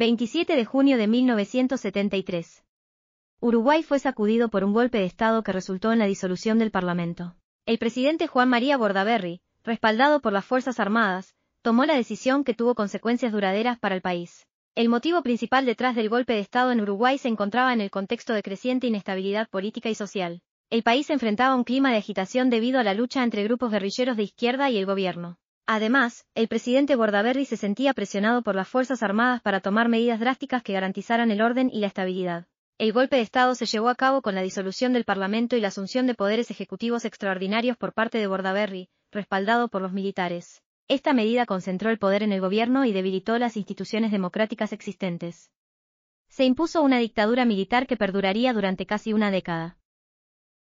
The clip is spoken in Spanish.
27 de junio de 1973. Uruguay fue sacudido por un golpe de Estado que resultó en la disolución del Parlamento. El presidente Juan María Bordaberry, respaldado por las Fuerzas Armadas, tomó la decisión que tuvo consecuencias duraderas para el país. El motivo principal detrás del golpe de Estado en Uruguay se encontraba en el contexto de creciente inestabilidad política y social. El país enfrentaba un clima de agitación debido a la lucha entre grupos guerrilleros de izquierda y el gobierno. Además, el presidente Bordaberry se sentía presionado por las Fuerzas Armadas para tomar medidas drásticas que garantizaran el orden y la estabilidad. El golpe de Estado se llevó a cabo con la disolución del Parlamento y la asunción de poderes ejecutivos extraordinarios por parte de Bordaberry, respaldado por los militares. Esta medida concentró el poder en el gobierno y debilitó las instituciones democráticas existentes. Se impuso una dictadura militar que perduraría durante casi una década.